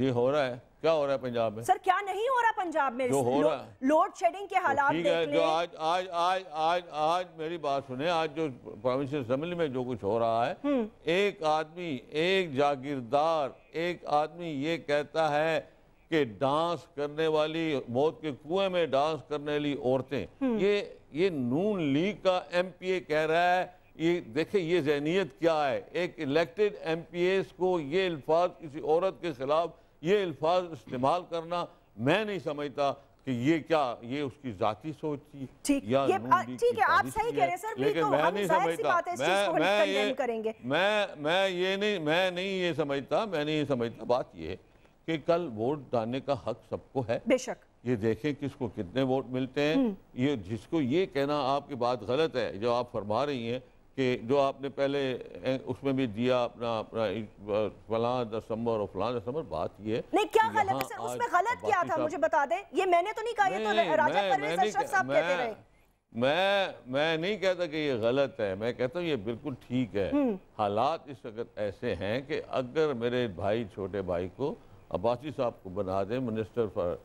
ये हो रहा है क्या हो रहा है पंजाब में सर क्या नहीं हो रहा पंजाब में जो हो रहा है लोड शेडिंग के तो हालात ठीक है जो आज आज आज आज आज मेरी बात सुने आज जो प्रोविंशियल असम्बली में जो कुछ हो रहा है हम्म। एक आदमी एक जागीरदार एक आदमी ये कहता है कि डांस करने वाली मौत के कुएं में डांस करने वाली औरतें हम्म। ये ये नून लीग का ए कह रहा है ये देखे ये जहनीत क्या है एक इलेक्टेड एस को ये अल्फाज किसी औरत के खिलाफ ये अल्फाज इस्तेमाल करना मैं नहीं समझता कि ये क्या ये उसकी जाती सोच थी ठीक है आप सही कह रहे हैं सर लेकिन तो मैं नहीं समझता मैं मैं ये मैं मैं ये नहीं मैं नहीं ये समझता मैं नहीं ये समझता बात ये कि कल वोट डालने का हक सबको है बेशक ये देखें किसको कितने वोट मिलते हैं हम्म। ये जिसको ये कहना आपकी बात गलत है जो आप फरमा रही हैं कि जो आपने पहले उसमें भी दिया अपना अपना फलां दसंबर और फला दसंबर बात ये नहीं क्या गलत है सर उसमें गलत किया था मुझे बता दें ये मैंने तो नहीं कहा ये तो राजा परवेज अशरफ साहब कहते रहे मैं मैं नहीं कहता कि ये गलत है मैं कहता हूँ ये बिल्कुल ठीक है हम्म। हालात इस वक्त ऐसे हैं कि अगर मेरे भाई छोटे भाई को अब्बासी साहब को बना दें minister for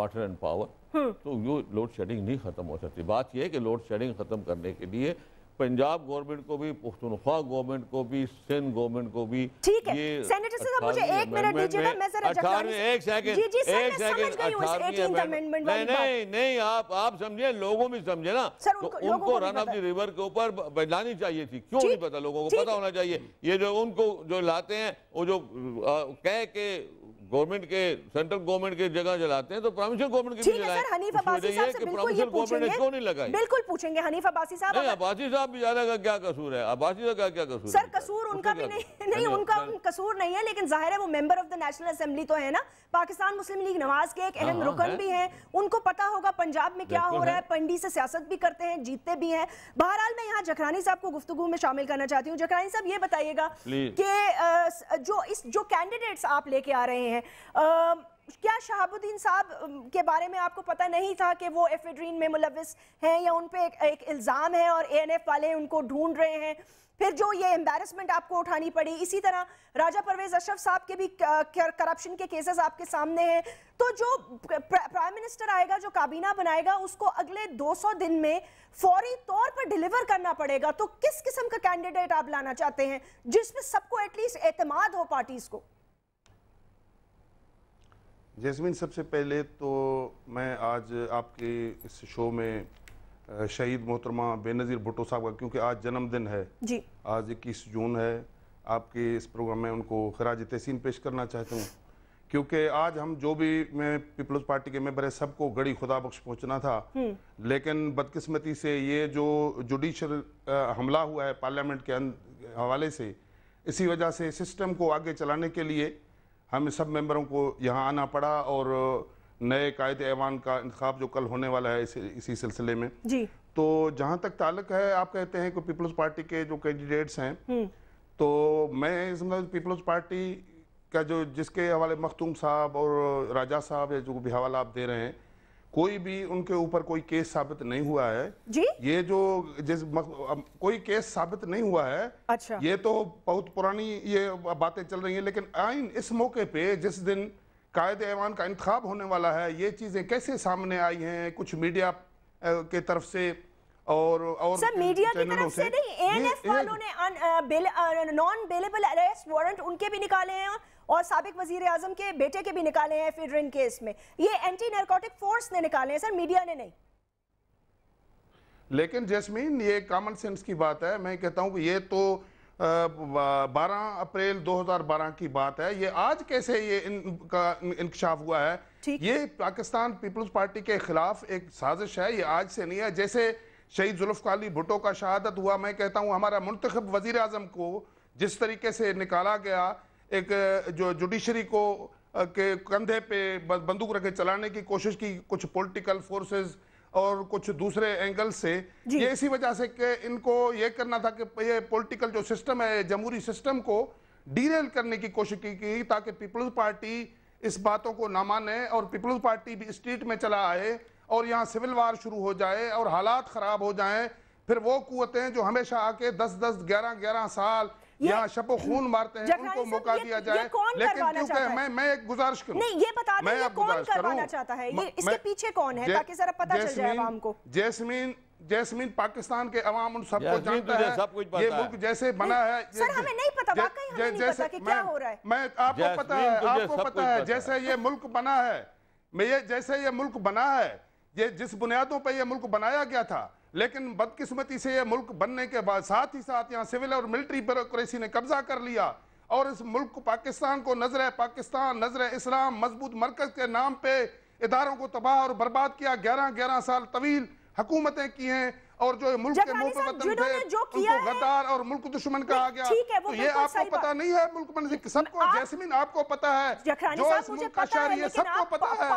water and power hmm. तो ये लोड शेडिंग नहीं ख़त्म हो सकती बात यह है कि लोड शेडिंग ख़त्म करने के लिए पंजाब गवर्नमेंट को भी पुख्तनख्वा गवर्नमेंट को भी सिंध गवर्नमेंट को भी ठीक है सेनेटर साहब मुझे एक मिनट दीजिएगा मैं जरा अठारहवीं एक सेकंड जी जी एक सेकंड समझ गई हूं 18th अमेंडमेंट वाली बात नहीं नहीं आप आप समझे लोगों भी समझे ना सर तो उनको उनको रन ऑफ द रिवर के ऊपर बदलानी चाहिए थी क्यों नहीं पता लोगों को पता होना चाहिए ये जो उनको जो लाते हैं वो जो कह के गवर्नमेंट के सेंट्रल गवर्नमेंट के जगह जलाते हैं तो प्रोविंशियल गवर्नमेंट की ठीक है सर हनीफ अब्बासी साहब से बिल्कुल ये पूछेंगे क्यों नहीं लगाई बिल्कुल पूछेंगे हनीफ अब्बासी साहब नहीं अब्बासी साहब ज्यादा का क्या कसूर है अब्बासी साहब का क्या कसूर सर कसूर उनका भी नहीं नहीं उनका कसूर नहीं है लेकिन जाहिर है वो member of the National Assembly तो है ना पाकिस्तान मुस्लिम लीग नवाज के एक अहम हाँ, हाँ, रुकन भी हैं उनको पता होगा पंजाब में क्या हो रहा है पंडी से सियासत भी करते हैं जीतते भी हैं बहरहाल मैं यहाँ जखरानी साहब को गुफ्तु में शामिल करना चाहती हूँ जखरानी साहब ये बताइएगा कि जो इस जो कैंडिडेट्स आप लेके आ रहे हैं हैं क्या शहाबुद्दीन साहब के बारे में आपको पता नहीं था कि वो एफेड्रीन में मुलविस हैं या उन पर एक, एक इल्ज़ाम है और एएनएफ वाले उनको ढूंढ रहे हैं फिर जो ये एम्बेरसमेंट आपको उठानी पड़ी इसी तरह राजा परवेज अशरफ साहब के भी करप्शन के केसेस आपके सामने हैं तो जो प्राइम मिनिस्टर आएगा जो काबीना बनाएगा उसको अगले 200 दिन में फौरी तौर पर डिलीवर करना पड़ेगा तो किस किस्म का कैंडिडेट आप लाना चाहते हैं जिसमें सबको एटलीस्ट एतम हो पार्टीज को जैसमिन सबसे पहले तो मैं आज आपके इस शो में शहीद मोहतरमा बेनज़ीर भुटो साहब का क्योंकि आज जन्मदिन है जी आज इक्कीस जून है आपके इस प्रोग्राम में उनको खराज तहसीन पेश करना चाहता हूँ क्योंकि आज हम जो भी मैं पीपल्स पार्टी के मेम्बर है सबको गड़ी खुदा बख्श पहुँचना था हम्म। लेकिन बदकिस्मती से ये जो जुडिशल हमला हुआ है पार्लियामेंट के अं-, हवाले से इसी वजह से सिस्टम को आगे चलाने के लिए हमें सब मेंबरों को यहाँ आना पड़ा और नए कायद ऐवान का इंतखा जो कल होने वाला है इस, इसी सिलसिले में जी तो जहाँ तक ताल्लक है आप कहते हैं कि पीपल्स पार्टी के जो कैंडिडेट्स हैं हम्म। तो मैं समझा पीपल्स पार्टी का जो जिसके हवाले मखतूम साहब और राजा साहब या जो भी हवाला आप दे रहे हैं कोई भी उनके ऊपर कोई केस साबित नहीं हुआ है जी ये जो जिस मक, कोई केस साबित नहीं हुआ है अच्छा ये तो बहुत पुरानी ये बातें चल रही हैं लेकिन आइन इस मौके पे जिस दिन कायद ऐवान का इंतखब होने वाला है ये चीज़ें कैसे सामने आई हैं कुछ मीडिया के तरफ से और और सर मीडिया की तरफ से नहीं एएनएफ वालों ने नॉन अरेस्ट वारंट उनके भी निकाले हैं और सबक वजीर आजम के बेटे के भी निकाले हैं फिडरिन केस में ये एंटी नरकोटिक फोर्स ने निकाले हैं सर मीडिया ने नहीं लेकिन जैसमीन ये कॉमन सेंस की बात है मैं कहता हूँ ये तो 12 अप्रैल 2012 की बात है ये आज कैसे ये इनका इंकशाफ हुआ है ये पाकिस्तान पीपल्स पार्टी के खिलाफ एक साजिश है ये आज से नहीं है जैसे शहीद जुल्फकारी भुटो का शहादत हुआ मैं कहता हूँ हमारा मुंतब वजीर अजम को जिस तरीके से निकाला गया एक जो जुडिशरी को के कंधे पे बंदूक रखे चलाने की कोशिश की कुछ पॉलिटिकल फोर्सेस और कुछ दूसरे एंगल से ये इसी वजह से कि इनको ये करना था कि ये पॉलिटिकल जो सिस्टम है जमहूरी सिस्टम को डीरेल करने की कोशिश की गई ताकि पीपल्स पार्टी इस बातों को ना माने और पीपल्स पार्टी भी स्ट्रीट में चला आए और यहाँ सिविल वार शुरू हो जाए और हालात ख़राब हो जाए फिर वो कुतें जो हमेशा आके दस दस ग्यारह ग्यारह साल यहाँ शपो खून मारते हैं उनको मौका दिया जाए लेकिन क्योंकि मैं मैं एक गुजारिश करूँ नहीं ये बता दें ये कौन करवाना चाहता है ये इसके पीछे कौन है ताकि जरा पता चल जाए आवाम को जैस्मीन जैस्मीन पाकिस्तान के अवाम उन सबको जानता है सब कुछ ये मुल्क जैसे बना है सर हमें नहीं पता वाकई हमें नहीं पता कि क्या हो रहा है मैं आपको पता है आपको पता है जैसे ये मुल्क बना है मैं ये जैसे ये मुल्क बना है ये जिस बुनियादों पर यह मुल्क बनाया गया था लेकिन बदकिस्मती से यह मुल्क बनने के बाद साथ ही साथ यहाँ सिविल और मिलिट्री ब्यूरोसी ने कब्जा कर लिया और इस मुल्क पाकिस्तान को नजर पाकिस्तान नजर इस्लाम मजबूत मरकज के नाम पर इधारों को तबाह और बर्बाद किया ग्यारह ग्यारह साल तवील हकूमतें की हैं और जो मुल्क के वतन थे उनको गद्दार और मुल्क दुश्मन कहा गया तो ये आपको पता नहीं है मुल्क सबको जैसमिन आपको पता है जो इस मुल्क का शहर है सबको पता है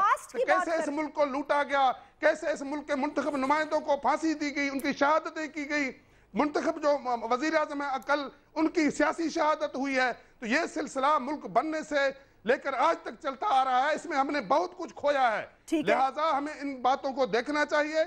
कैसे इस मुल्क को लूटा गया कैसे इस मुल्क के मुंतब नुमाइंदों को फांसी दी गई उनकी शहादतें की गई मुंतखब जो वजीर अजम है अकल उनकी सियासी शहादत हुई है तो ये सिलसिला मुल्क बनने से लेकर आज तक चलता आ रहा है इसमें हमने बहुत कुछ खोया है लिहाजा हमें इन बातों को देखना चाहिए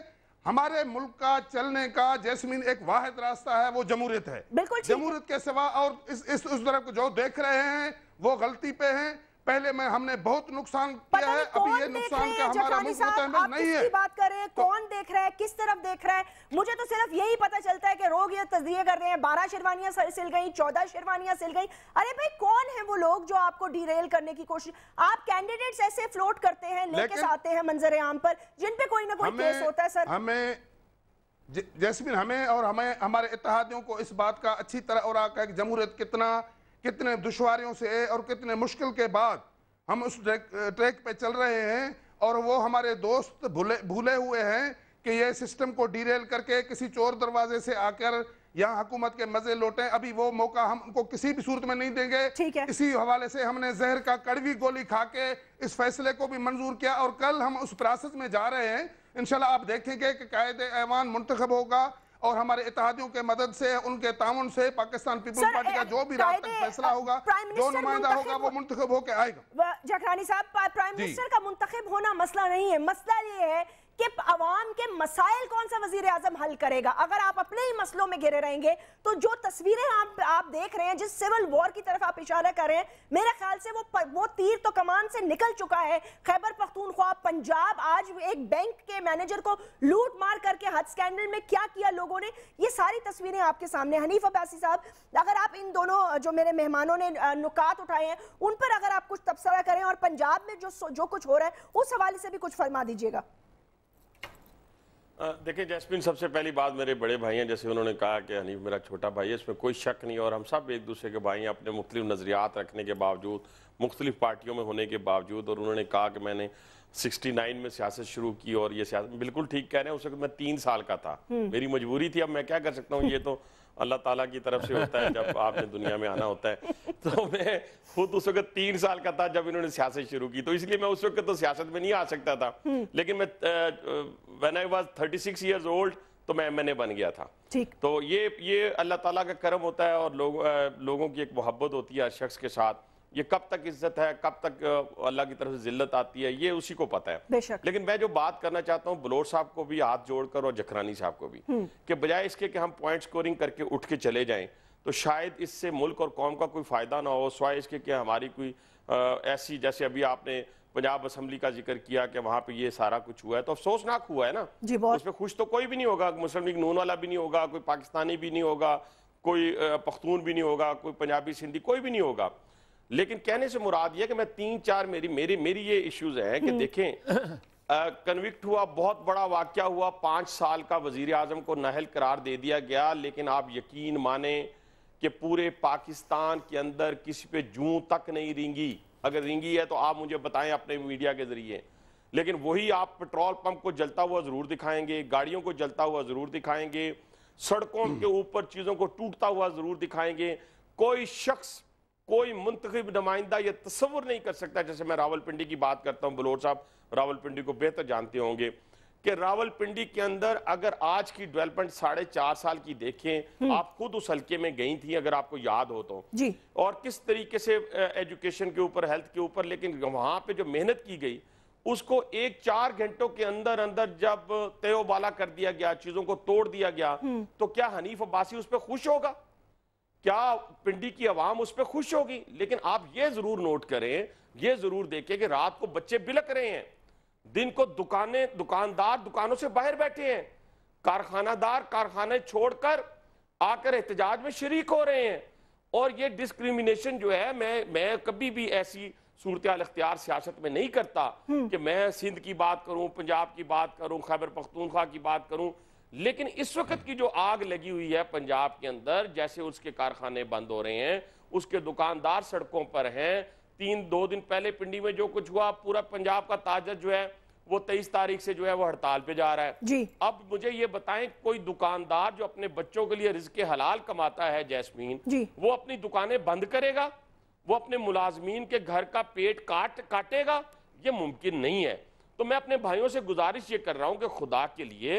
हमारे मुल्क का चलने का जैसमिन एक वाहद रास्ता है वो जमूरियत है बिल्कुल के सिवा और इस इस उस तरफ को जो देख रहे हैं वो गलती पे हैं पहले में हमने बहुत नुकसान किया है अभी ये नुकसान का हमारा मुंह नहीं है किसकी बात कर रहे हैं तो कौन देख रहा है किस तरफ देख रहा है मुझे तो सिर्फ यही पता चलता है कि रोग ये तजिए कर रहे हैं बारह शेरवानियां सिल गई चौदह शेरवानियां सिल गई अरे भाई कौन है वो लोग जो आपको डिरेल करने की कोशिश आप कैंडिडेट्स ऐसे फ्लोट करते हैं लेके आते हैं मंजर आम पर जिन पे कोई ना कोई केस होता है सर हमें जैसमिन हमें और हमें हमारे इतिहादियों को इस बात का अच्छी तरह और आका है कि जमहूरियत कितना कितने दुशारियों से और कितने मुश्किल के बाद हम उस ट्रैक, पे चल रहे हैं और वो हमारे दोस्त भूले भूले हुए हैं कि ये सिस्टम को डीरेल करके किसी चोर दरवाजे से आकर यहाँ हुकूमत के मजे लौटे अभी वो मौका हम उनको किसी भी सूरत में नहीं देंगे इसी हवाले से हमने जहर का कड़वी गोली खा के इस फैसले को भी मंजूर किया और कल हम उस प्रोसेस में जा रहे हैं इनशाला आप देखेंगे कि कायदे ऐवान मुंतखब होगा और हमारे इतिहादियों के मदद से उनके ताउन से पाकिस्तान पीपुल्स पार्टी का जो भी फैसला होगा जो नुमाइंदा होगा वो मुंतब होकर आएगा जखरानी साहब प्राइम मिनिस्टर का मुंतब होना मसला नहीं है मसला ये है कि अवाम के मसाइल कौन सा वजीर आजम हल करेगा अगर आप अपने ही मसलों में घिरे रहेंगे तो जो तस्वीरें आप आप देख रहे हैं जिस सिविल वॉर की तरफ आप इशारा कर रहे हैं मेरे ख्याल से वो प, वो तीर तो कमान से निकल चुका है खैबर पख्तूनख्वा पंजाब आज एक बैंक के मैनेजर को लूट मार करके हद स्कैंडल में क्या किया लोगों ने ये सारी तस्वीरें आपके सामने हनीफ अब्बासी साहब अगर आप इन दोनों जो मेरे मेहमानों ने नुकात उठाए हैं उन पर अगर आप कुछ तबसरा करें और पंजाब में जो जो कुछ हो रहा है उस हवाले से भी कुछ फरमा दीजिएगा देखिए जैस्मिन सबसे पहली बात मेरे बड़े भाई हैं जैसे उन्होंने कहा कि हनीफ मेरा छोटा भाई है इसमें कोई शक नहीं और हम सब एक दूसरे के भाई हैं अपने मुख्तलिफ नज़रियात रखने के बावजूद मुख्तलिफ पार्टियों में होने के बावजूद और उन्होंने कहा कि मैंने 69 में सियासत शुरू की और ये सियासत बिल्कुल ठीक कह रहे हैं उस वक्त मैं तीन साल का था हम्म। मेरी मजबूरी थी अब मैं क्या कर सकता हूँ ये तो अल्लाह ताला की तरफ से होता है जब आपने दुनिया में आना होता है तो मैं खुद उस वक्त तीन साल का था जब इन्होंने सियासत शुरू की तो इसलिए मैं उस वक्त तो सियासत में नहीं आ सकता था हम्म। लेकिन मैं when I was thirty six old तो मैं एमएनए बन गया था ठीक तो ये ये अल्लाह ताला का करम होता है और लोग, आ, लोगों की एक मोहब्बत होती है शख्स के साथ ये कब तक इज्जत है कब तक अल्लाह की तरफ से जिल्लत आती है ये उसी को पता है लेकिन मैं जो बात करना चाहता हूँ बलोर साहब को भी हाथ जोड़कर और जखरानी साहब को भी हम्म। कि बजाय इसके कि हम पॉइंट स्कोरिंग करके उठ के चले जाएं तो शायद इससे मुल्क और कौम का कोई फ़ायदा ना हो सवाए इसके कि हमारी कोई ऐसी जैसे अभी आपने पंजाब असम्बली का जिक्र किया कि वहां पे ये सारा कुछ हुआ है तो अफसोसनाक हुआ है ना जी बहुत उसमें खुश तो कोई भी नहीं होगा मुस्लिम लीग नून वाला भी नहीं होगा कोई पाकिस्तानी भी नहीं होगा कोई पख्तून भी नहीं होगा कोई पंजाबी सिंधी कोई भी नहीं होगा लेकिन कहने से मुराद ये कि मैं तीन चार मेरी मेरी मेरी ये इश्यूज हैं कि हम्म। देखें कन्विक्ट हुआ बहुत बड़ा वाक्य हुआ पांच साल का वजीर आजम को नहल करार दे दिया गया लेकिन आप यकीन माने कि पूरे पाकिस्तान के अंदर किसी पे जू तक नहीं रिंगी अगर रिंगी है तो आप मुझे बताएं अपने मीडिया के जरिए लेकिन वही आप पेट्रोल पंप को जलता हुआ ज़रूर दिखाएंगे गाड़ियों को जलता हुआ ज़रूर दिखाएंगे सड़कों हम्म। के ऊपर चीज़ों को टूटता हुआ ज़रूर दिखाएंगे कोई शख्स कोई मुंतब नुमाइंदा यह तस्वुर नहीं कर सकता जैसे मैं रावल पिंडी की बात करता हूँ बलोर साहब रावल पिंडी को बेहतर जानते होंगे कि रावल पिंडी के अंदर अगर आज की डेवलपमेंट साढ़े चार साल की देखें हम्म। आप खुद उस हल्के में गई थी अगर आपको याद हो तो जी। और किस तरीके से एजुकेशन के ऊपर हेल्थ के ऊपर लेकिन वहां पे जो मेहनत की गई उसको एक चार घंटों के अंदर अंदर जब तयोबाला कर दिया गया चीजों को तोड़ दिया गया हम्म। तो क्या हनीफ अब्बासी उस पर खुश होगा क्या पिंडी की आवाम उस पर खुश होगी लेकिन आप ये जरूर नोट करें ये जरूर देखें कि रात को बच्चे बिलक रहे हैं दिन को दुकानें दुकानदार दुकानों से बाहर बैठे हैं कारखानादार कारखाने छोड़कर आकर एहतजाज में शरीक हो रहे हैं और ये डिस्क्रिमिनेशन जो है मैं मैं कभी भी ऐसी सूरत अख्तियार सियासत में नहीं करता हम्म। कि मैं सिंध की बात करूं पंजाब की बात करूं खैबर पख्तूनख्वा की बात करूं लेकिन इस वक्त की जो आग लगी हुई है पंजाब के अंदर जैसे उसके कारखाने बंद हो रहे हैं उसके दुकानदार सड़कों पर हैं तीन दो दिन पहले पिंडी में जो कुछ हुआ पूरा पंजाब का ताजर जो है वो तेईस तारीख से जो है वो हड़ताल पे जा रहा है जी अब मुझे ये बताएं कोई दुकानदार जो अपने बच्चों के लिए रिज्क हलाल कमाता है जैसमीन जी वो अपनी दुकानें बंद करेगा वो अपने मुलाजमीन के घर का पेट काट काटेगा ये मुमकिन नहीं है तो मैं अपने भाइयों से गुजारिश ये कर रहा हूँ कि खुदा के लिए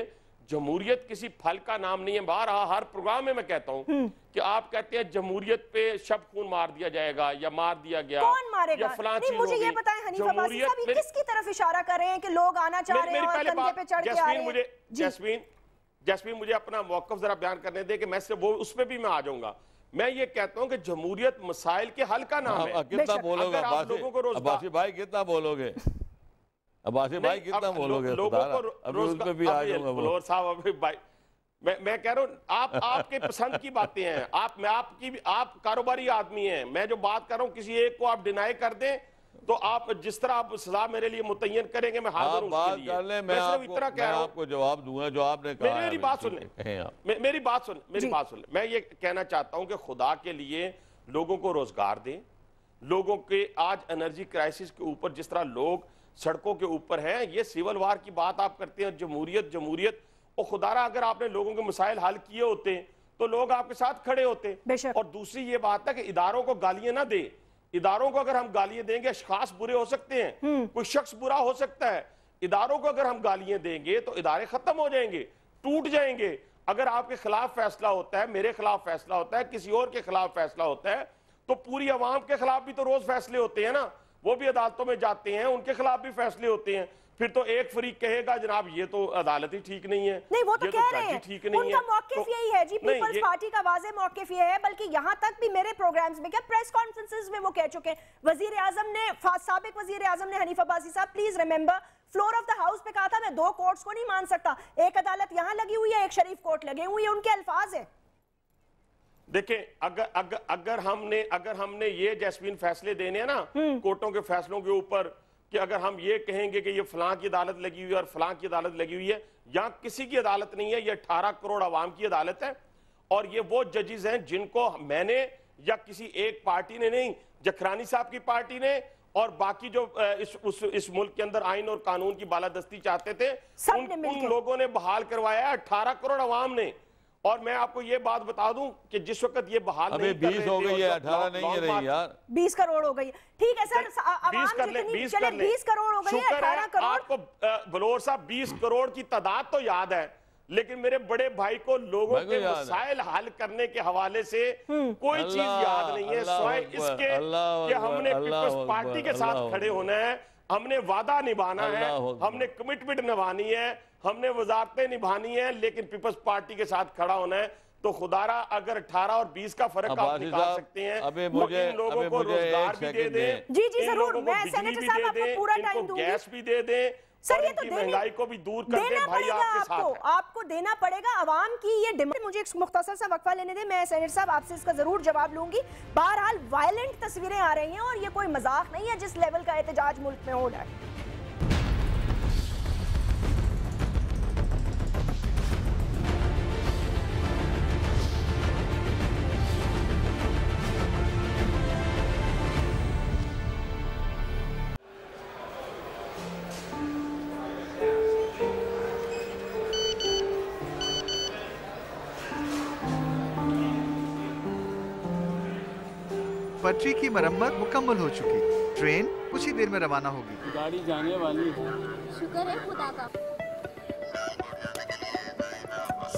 जमहूरियत किसी फल का नाम नहीं है बाहर हाँ, हर प्रोग्राम में मैं कहता हूँ हम्म। कि आप कहते हैं जमहूरियत पे शब खून मार दिया जाएगा या मार दिया गया कौन मारेगा? या नहीं, मुझे ये बताएं हनीफ अब्बासी किसकी तरफ इशारा कर रहे हैं कि लोग आना चाह रहे हैं और कंधे पे चढ़ के आ रहे हैं जैस्मीन जैस्मीन मुझे अपना मौकफ जरा बयान करने दे कि मैं से वो उस पर भी मैं आ जाऊंगा मैं ये कहता हूं कि जमहूरियत मसाइल के हल का नाम है कितना बोलोगे आप लोगों को रोजगार भाई कितना बोलोगे अब आसिफ भाई कितना बोलोगे लोगों को भी साहब भाई मैं मैं कह रहा हूँ आप आपके पसंद की बातें हैं आप मैं आपकी आप कारोबारी आदमी हैं मैं जो बात कर रहा हूँ किसी एक को आप डिनाई कर दें तो आप जिस तरह आप सजा मेरे लिए मुतयन करेंगे मैं हाजिर हूं बात कर ले मैं, मैं आपको, इतना कह रहा आपको जवाब दूंगा जो आपने कहा मेरी, बात सुन ले हाँ। मेरी बात सुन मेरी बात सुन मैं ये कहना चाहता हूँ कि खुदा के लिए लोगों को रोजगार दें लोगों के आज एनर्जी क्राइसिस के ऊपर जिस तरह लोग सड़कों के ऊपर हैं ये सिविल वार की बात आप करते हैं जमहूरियत जमहूरियत और खुदारा अगर आपने लोगों के मसाइल हल किए होते तो लोग आपके साथ खड़े होते और दूसरी ये बात है कि इदारों को गालियां ना दे इदारों को अगर हम गालियां देंगे खास बुरे हो सकते हैं हम्म। कोई शख्स बुरा हो सकता है इदारों को अगर हम गालियां देंगे तो इदारे खत्म हो जाएंगे टूट जाएंगे अगर आपके खिलाफ फैसला होता है मेरे खिलाफ फैसला होता है किसी और के खिलाफ फैसला होता है तो पूरी आवाम के खिलाफ भी तो रोज फैसले होते हैं ना वो भी अदालतों में जाते हैं उनके खिलाफ भी फैसले होते हैं फिर तो एक फरीक कहेगा जनाब ये तो अदालत ही ठीक नहीं है नहीं वो तो, तो कह रहे हैं ठीक नहीं उनका मौकफ तो, यही है जी पीपल्स पार्टी का वाजे मौकफ ये है बल्कि यहाँ तक भी मेरे प्रोग्राम्स में क्या प्रेस कॉन्फ्रेंस में वो कह चुके हैं वजीर आजम ने सबक वजीर आजम ने हनीफ अब्बासी साहब please remember floor of the house पे कहा था मैं दो कोर्ट्स को नहीं मान सकता एक अदालत यहाँ लगी हुई है एक शरीफ कोर्ट लगे हुई है उनके अल्फाज है देखें अगर अगर अगर हमने अगर हमने ये जैस्मीन फैसले देने हैं ना हम्म। कोर्टों के फैसलों के ऊपर कि अगर हम ये कहेंगे कि ये फलां की अदालत लगी हुई है और फलां की अदालत लगी हुई है या किसी की अदालत नहीं है ये अठारह करोड़ आवाम की अदालत है और ये वो जजेज हैं जिनको मैंने या किसी एक पार्टी ने नहीं जखरानी साहब की पार्टी ने और बाकी जो इस उस इस मुल्क के अंदर आइन और कानून की बालादस्ती चाहते थे उन, उन लोगों ने बहाल करवाया अठारह करोड़ आवाम ने और मैं आपको ये बात बता दूं कि जिस वक्त ये बहाल अबे नहीं कर हो गई है अठारह नहीं है रही यार बीस करोड़ हो गई ठीक है सर बीस कर ले बीस कर ले बीस करोड़ हो गई है आपको बलोर साहब बीस करोड़ की तादाद तो याद है लेकिन मेरे बड़े भाई को लोगों के मसाइल हल करने के हवाले से हम्म। कोई चीज याद नहीं है इसके कि हमने पीपल्स पार्टी के साथ खड़े होना है हमने वादा निभाना है हमने कमिटमेंट निभानी है हमने वजारतें निभानी है लेकिन पीपल्स पार्टी के साथ खड़ा होना है तो खुदारा अगर 18 और 20 का फर्क आप निकाल सकते हैं अबे तो मुझे, इन लोगों को रोजगार भी दे दें जी जी जरूर मैं भी दे दें गैस भी दे दें सर ये तो महंगाई को भी दूर कर देना भाई आपके साथ आपको, आपको देना पड़ेगा आवाम की ये डिमांड मुझे एक मुख्तसर सा वक्फा लेने दे मैं सैनेट साहब आपसे इसका जरूर जवाब लूंगी बहरहाल वायलेंट तस्वीरें आ रही हैं और ये कोई मजाक नहीं है जिस लेवल का एहतजाज मुल्क में हो रहा है पटरी की मरम्मत मुकम्मल हो चुकी ट्रेन कुछ ही देर में रवाना होगी गाड़ी जाने वाली है शुक्र है खुदा का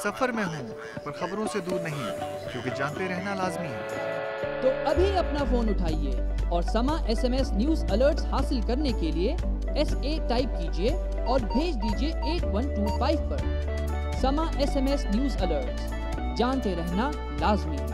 सफर में हूँ पर खबरों से दूर नहीं क्योंकि जानते रहना लाजमी है तो अभी अपना फोन उठाइए और Samaa S M S news alert हासिल करने के लिए एस ए टाइप कीजिए और भेज दीजिए एट वन टू फाइव पर Samaa S M S news alert जानते रहना लाजमी